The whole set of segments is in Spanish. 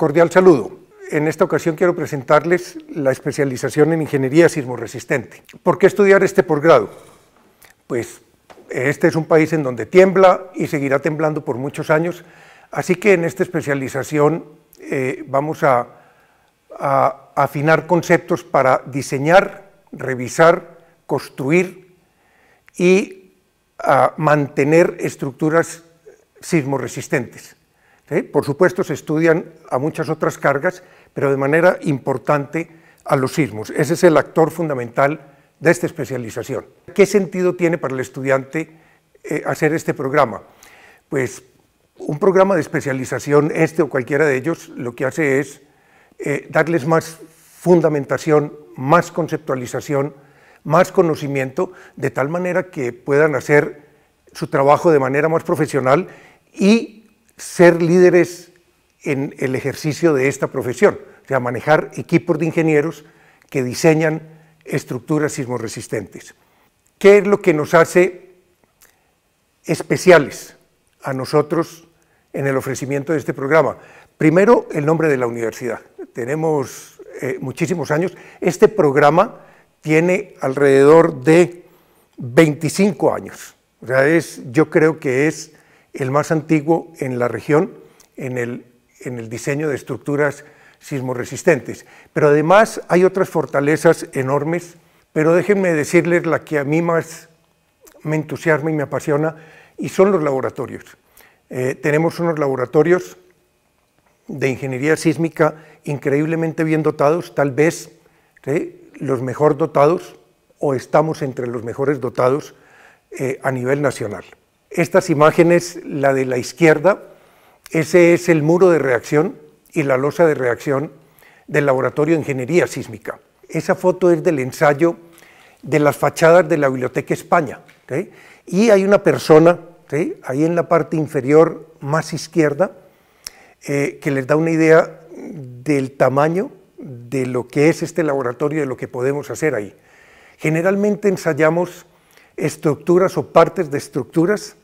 Cordial saludo. En esta ocasión quiero presentarles la especialización en ingeniería sismorresistente ¿Por qué estudiar este posgrado? Pues este es un país en donde tiembla y seguirá temblando por muchos años, así que en esta especialización eh, vamos a, afinar conceptos para diseñar, revisar, construir y mantener estructuras sismoresistentes. Por supuesto, se estudian a muchas otras cargas, pero de manera importante a los sismos. Ese es el actor fundamental de esta especialización. ¿Qué sentido tiene para el estudiante eh, hacer este programa? Pues un programa de especialización, este o cualquiera de ellos, lo que hace es eh, darles más fundamentación, más conceptualización, más conocimiento, de tal manera que puedan hacer su trabajo de manera más profesional y ser líderes en el ejercicio de esta profesión, o sea, manejar equipos de ingenieros que diseñan estructuras sismoresistentes. ¿Qué es lo que nos hace especiales a nosotros en el ofrecimiento de este programa? Primero, el nombre de la universidad. Tenemos eh, muchísimos años. Este programa tiene alrededor de 25 años. O sea, yo creo que es el más antiguo en la región en el, diseño de estructuras sismoresistentes. Pero además hay otras fortalezas enormes, pero déjenme decirles la que a mí más me entusiasma y me apasiona, y son los laboratorios. Eh, tenemos unos laboratorios de ingeniería sísmica increíblemente bien dotados, tal vez los mejor dotados o estamos entre los mejores dotados eh, a nivel nacional. Estas imágenes, la de la izquierda, ese es el muro de reacción y la losa de reacción del Laboratorio de Ingeniería Sísmica. Esa foto es del ensayo de las fachadas de la Biblioteca España. Y hay una persona, ahí en la parte inferior más izquierda, eh, que les da una idea del tamaño de lo que es este laboratorio, y de lo que podemos hacer ahí. Generalmente ensayamos estructuras o partes de estructuras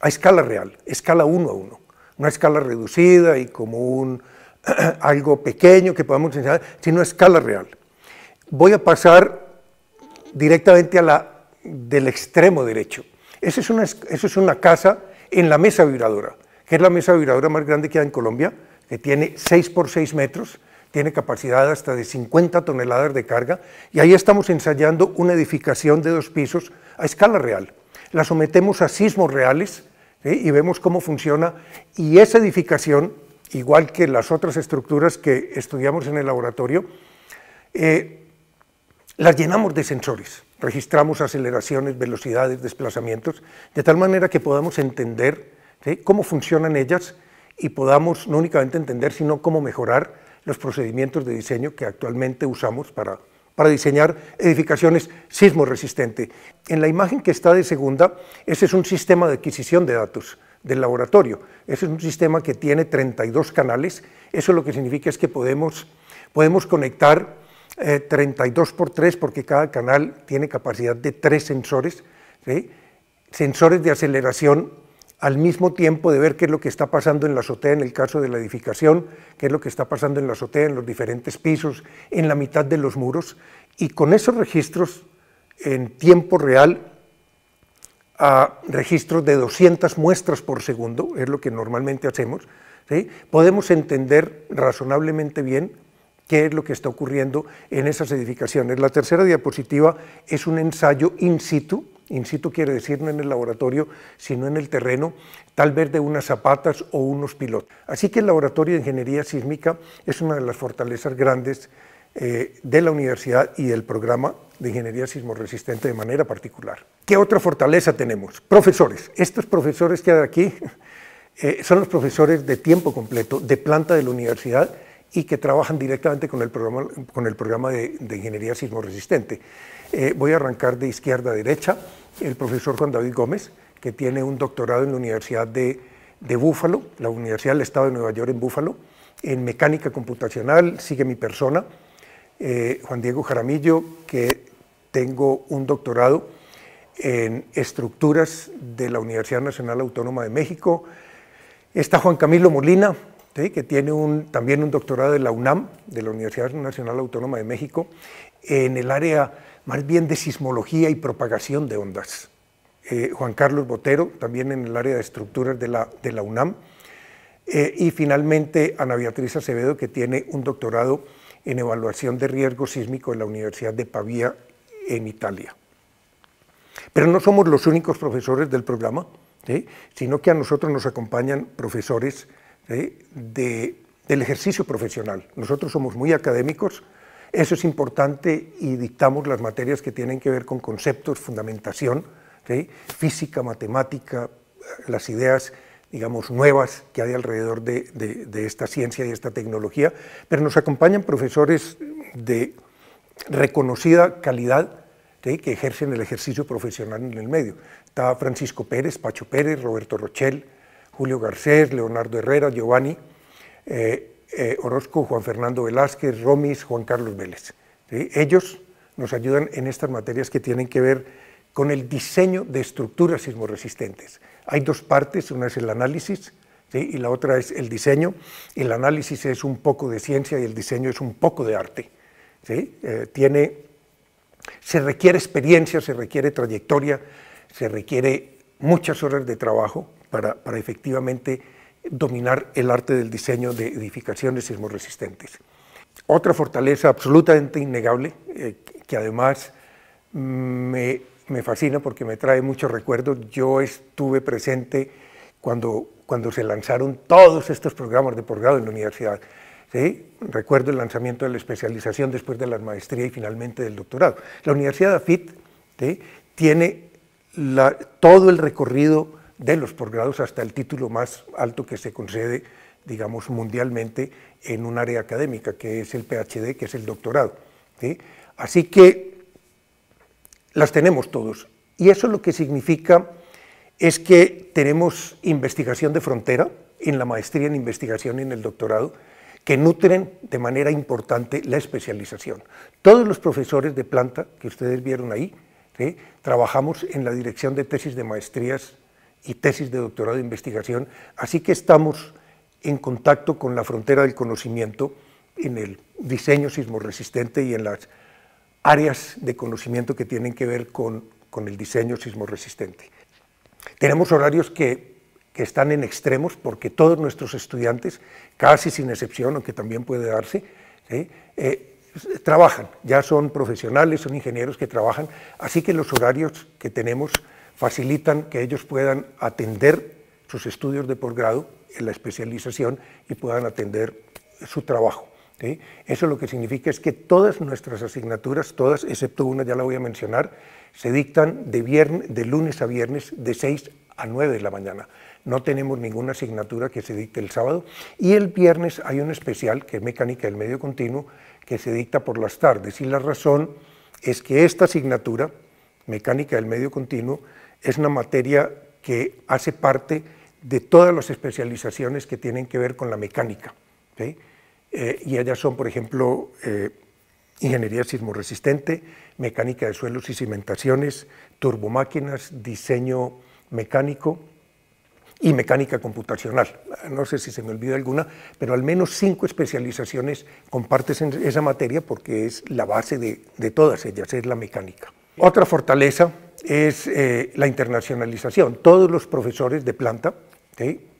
a escala real, escala uno a uno, no a escala reducida y como un, algo pequeño que podamos enseñar, sino a escala real. Voy a pasar directamente a la del extremo derecho. Esa es, una, eso es una casa en la mesa vibradora, que es la mesa vibradora más grande que hay en Colombia, que tiene 6 por 6 metros, tiene capacidad hasta de 50 toneladas de carga, y ahí estamos ensayando una edificación de dos pisos a escala real. La sometemos a sismos reales, y vemos cómo funciona. Y esa edificación, igual que las otras estructuras que estudiamos en el laboratorio, eh, las llenamos de sensores, registramos aceleraciones, velocidades, desplazamientos, de tal manera que podamos entender cómo funcionan ellas y podamos no únicamente entender, sino cómo mejorar los procedimientos de diseño que actualmente usamos para para diseñar edificaciones sismo resistente. En la imagen que está de segunda, ese es un sistema de adquisición de datos del laboratorio. Ese es un sistema que tiene 32 canales. Eso lo que significa es que podemos, podemos conectar 32 eh, por 3 porque cada canal tiene capacidad de tres sensores, sensores de aceleración al mismo tiempo de ver qué es lo que está pasando en la azotea en el caso de la edificación, qué es lo que está pasando en la azotea en los diferentes pisos, en la mitad de los muros, y con esos registros en tiempo real, a registros de 200 muestras por segundo, es lo que normalmente hacemos, podemos entender razonablemente bien qué es lo que está ocurriendo en esas edificaciones. La tercera diapositiva es un ensayo in situ, In situ quiere decir no en el laboratorio, sino en el terreno, tal vez de unas zapatas o unos pilotos. Así que el Laboratorio de Ingeniería Sísmica es una de las fortalezas grandes eh, de la universidad y del programa de Ingeniería Sismorresistente de manera particular. ¿Qué otra fortaleza tenemos? Profesores. Estos profesores que hay aquí eh, son los profesores de tiempo completo, de planta de la universidad, y que trabajan directamente con el programa, con el programa de, ingeniería sismo eh, voy a arrancar de izquierda a derecha. El profesor Juan David Gómez, que tiene un doctorado en la Universidad de, Búfalo, la Universidad del Estado de Nueva York en Búfalo, en mecánica computacional, sigue mi persona. Eh, Juan Diego Jaramillo, que tengo un doctorado en estructuras de la Universidad Nacional Autónoma de México. Está Juan Camilo Molina, que tiene también un doctorado de la UNAM, de la Universidad Nacional Autónoma de México, en el área más bien de sismología y propagación de ondas. Eh, Juan Carlos Botero, también en el área de estructuras de la, UNAM. Eh, y finalmente Ana Beatriz Acevedo, que tiene un doctorado en evaluación de riesgo sísmico en la Universidad de Pavía, en Italia. Pero no somos los únicos profesores del programa, sino que a nosotros nos acompañan profesores del ejercicio profesional. Nosotros somos muy académicos, eso es importante y dictamos las materias que tienen que ver con conceptos, fundamentación, física, matemática, las ideas digamos, nuevas que hay alrededor de, esta ciencia y esta tecnología, pero nos acompañan profesores de reconocida calidad que ejercen el ejercicio profesional en el medio. Está Francisco Pérez, Pacho Pérez, Roberto Rochel, Julio Garcés, Leonardo Herrera, Giovanni, eh, eh, Orozco, Juan Fernando Velázquez, Romis, Juan Carlos Vélez. Ellos nos ayudan en estas materias que tienen que ver con el diseño de estructuras sismoresistentes. Hay dos partes, una es el análisis y la otra es el diseño. El análisis es un poco de ciencia y el diseño es un poco de arte. Eh, se requiere experiencia, se requiere trayectoria, se requiere muchas horas de trabajo para, efectivamente dominar el arte del diseño de edificaciones sismorresistentes. Otra fortaleza absolutamente innegable, eh, que además me, me, fascina porque me trae muchos recuerdos, yo estuve presente cuando, cuando se lanzaron todos estos programas de posgrado en la universidad. Recuerdo el lanzamiento de la especialización después de la maestría y finalmente del doctorado. La Universidad de AFIT tiene todo el recorrido de los posgrados hasta el título más alto que se concede, digamos, mundialmente en un área académica, que es el PhD, que es el doctorado. Así que las tenemos todos. Y eso lo que significa es que tenemos investigación de frontera en la maestría en investigación y en el doctorado, que nutren de manera importante la especialización. Todos los profesores de planta que ustedes vieron ahí, trabajamos en la dirección de tesis de maestrías y tesis de doctorado de investigación, así que estamos en contacto con la frontera del conocimiento en el diseño sismorresistente y en las áreas de conocimiento que tienen que ver con, el diseño sismorresistente. Tenemos horarios que, están en extremos porque todos nuestros estudiantes, casi sin excepción, aunque también puede darse, eh, trabajan, ya son profesionales, son ingenieros que trabajan, así que los horarios que tenemos facilitan que ellos puedan atender sus estudios de posgrado en la especialización y puedan atender su trabajo. Eso lo que significa es que todas nuestras asignaturas, todas excepto una ya la voy a mencionar, se dictan de, de lunes a viernes de 6 a 9 de la mañana. No tenemos ninguna asignatura que se dicte el sábado y el viernes hay un especial que es mecánica del medio continuo que se dicta por las tardes y la razón es que esta asignatura, mecánica del medio continuo, es una materia que hace parte de todas las especializaciones que tienen que ver con la mecánica. Eh, y ellas son, por ejemplo, eh, ingeniería sismoresistente, mecánica de suelos y cimentaciones, turbomáquinas, diseño mecánico y mecánica computacional. No sé si se me olvida alguna, pero al menos cinco especializaciones comparten esa materia porque es la base de, de todas ellas, es la mecánica. Otra fortaleza es eh, la internacionalización. Todos los profesores de planta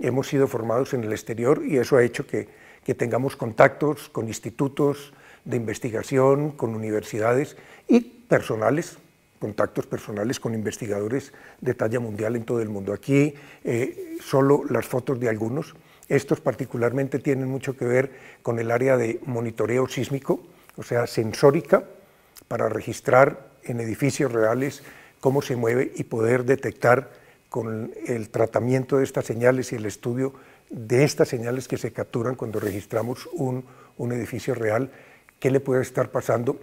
hemos sido formados en el exterior y eso ha hecho que, tengamos contactos con institutos de investigación, con universidades y personales contactos personales con investigadores de talla mundial en todo el mundo. Aquí eh, solo las fotos de algunos. Estos particularmente tienen mucho que ver con el área de monitoreo sísmico, o sea, sensórica, para registrar en edificios reales cómo se mueve y poder detectar con el tratamiento de estas señales y el estudio de estas señales que se capturan cuando registramos un, edificio real, qué le puede estar pasando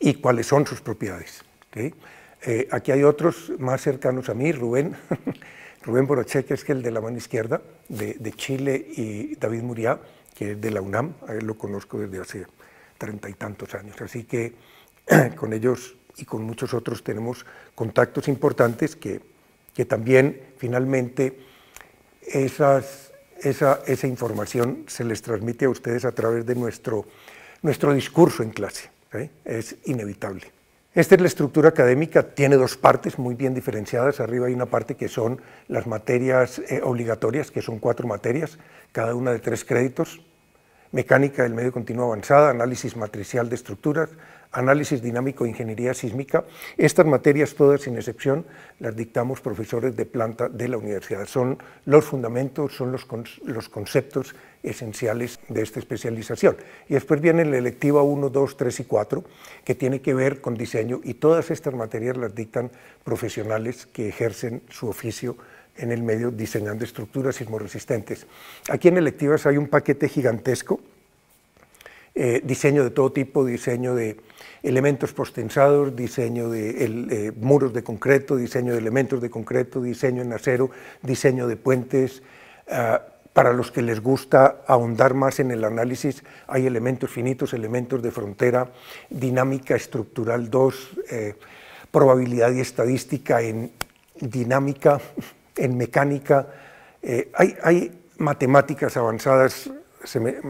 y cuáles son sus propiedades. Eh, aquí hay otros más cercanos a mí, Rubén, Rubén Boroche, que es el de la mano izquierda, de, Chile, y David Muriá, que es de la UNAM, a él lo conozco desde hace treinta y tantos años. Así que con ellos y con muchos otros tenemos contactos importantes que, también finalmente esas, esa, información se les transmite a ustedes a través de nuestro, nuestro discurso en clase. ¿eh? Es inevitable. Esta es la estructura académica, tiene dos partes muy bien diferenciadas. Arriba hay una parte que son las materias eh, obligatorias, que son cuatro materias, cada una de tres créditos, mecánica del medio continuo avanzada, análisis matricial de estructuras, análisis dinámico, e ingeniería sísmica. Estas materias todas, sin excepción, las dictamos profesores de planta de la universidad. Son los fundamentos, son los, los conceptos esenciales de esta especialización. Y después viene la electiva 1, 2, 3 y 4, que tiene que ver con diseño, y todas estas materias las dictan profesionales que ejercen su oficio en el medio diseñando estructuras sismoresistentes. Aquí en electivas hay un paquete gigantesco, eh, diseño de todo tipo, diseño de elementos postensados, diseño de eh, muros de concreto, diseño de elementos de concreto, diseño en acero, diseño de puentes. Ah, para los que les gusta ahondar más en el análisis, hay elementos finitos, elementos de frontera, dinámica estructural 2, eh, probabilidad y estadística en dinámica en mecánica. Eh, hay, matemáticas avanzadas,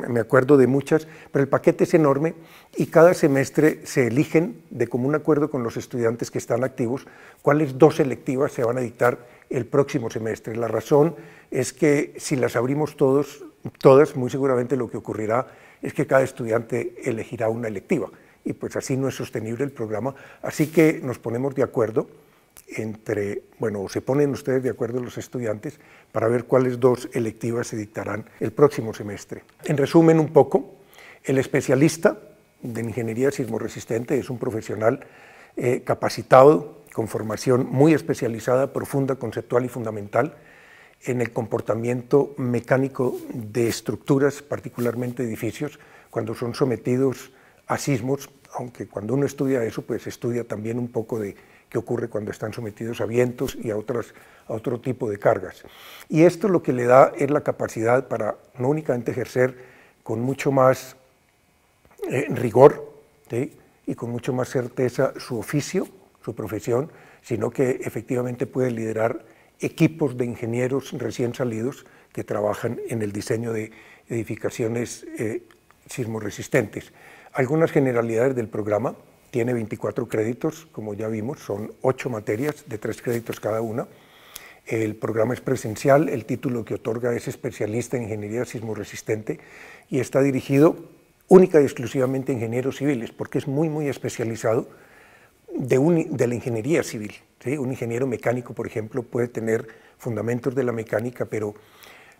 me, acuerdo de muchas, pero el paquete es enorme y cada semestre se eligen, de común acuerdo con los estudiantes que están activos, cuáles dos electivas se van a dictar el próximo semestre. La razón es que si las abrimos todos, todas, muy seguramente lo que ocurrirá es que cada estudiante elegirá una electiva y pues así no es sostenible el programa. Así que nos ponemos de acuerdo entre, bueno, se ponen ustedes de acuerdo los estudiantes para ver cuáles dos electivas se dictarán el próximo semestre. En resumen, un poco, el especialista de ingeniería Resistente es un profesional eh, capacitado, con formación muy especializada, profunda, conceptual y fundamental en el comportamiento mecánico de estructuras, particularmente edificios, cuando son sometidos a sismos, aunque cuando uno estudia eso, pues estudia también un poco de que ocurre cuando están sometidos a vientos y a, otras, a otro tipo de cargas. Y esto lo que le da es la capacidad para no únicamente ejercer con mucho más eh, rigor y con mucho más certeza su oficio, su profesión, sino que efectivamente puede liderar equipos de ingenieros recién salidos que trabajan en el diseño de edificaciones eh, sismoresistentes. Algunas generalidades del programa, tiene 24 créditos, como ya vimos, son 8 materias de 3 créditos cada una. El programa es presencial, el título que otorga es especialista en ingeniería Resistente, y está dirigido única y exclusivamente a ingenieros civiles, porque es muy, muy especializado de, de la ingeniería civil. Un ingeniero mecánico, por ejemplo, puede tener fundamentos de la mecánica, pero,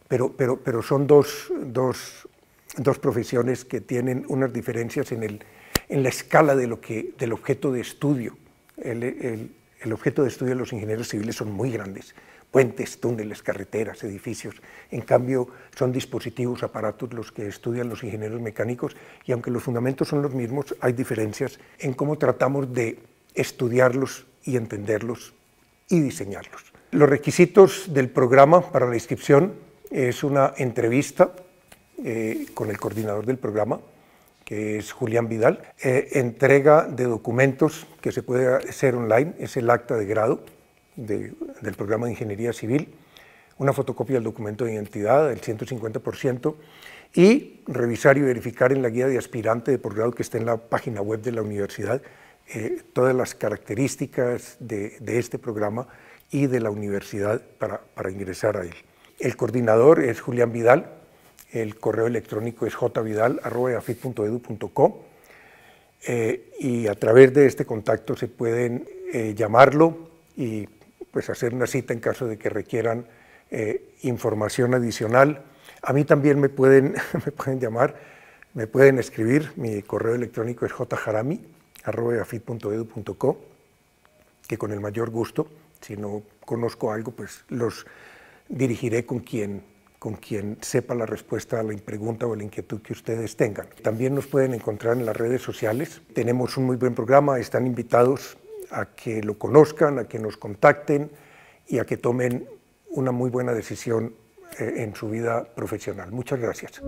pero, pero, pero son dos, dos, dos profesiones que tienen unas diferencias en el, en la escala del objeto de estudio. El, objeto de estudio de los ingenieros civiles son muy grandes, puentes, túneles, carreteras, edificios. En cambio, son dispositivos, aparatos los que estudian los ingenieros mecánicos y aunque los fundamentos son los mismos, hay diferencias en cómo tratamos de estudiarlos y entenderlos y diseñarlos. Los requisitos del programa para la inscripción es una entrevista eh, con el coordinador del programa, que es Julián Vidal, eh, entrega de documentos que se puede hacer online, es el acta de grado del programa de Ingeniería Civil, una fotocopia del documento de identidad, del 150%, y revisar y verificar en la guía de aspirante de por grado que está en la página web de la universidad eh, todas las características de, este programa y de la universidad para ingresar a él. El coordinador es Julián Vidal, el correo electrónico es jvidal.edu.co eh, y a través de este contacto se pueden eh, llamarlo y pues hacer una cita en caso de que requieran eh, información adicional. A mí también me pueden, me pueden llamar, me pueden escribir, mi correo electrónico es jjarami.edu.co que con el mayor gusto, si no conozco algo, pues los dirigiré con quien con quien sepa la respuesta a la pregunta o la inquietud que ustedes tengan. También nos pueden encontrar en las redes sociales. Tenemos un muy buen programa, están invitados a que lo conozcan, a que nos contacten y a que tomen una muy buena decisión eh, en su vida profesional. Muchas gracias.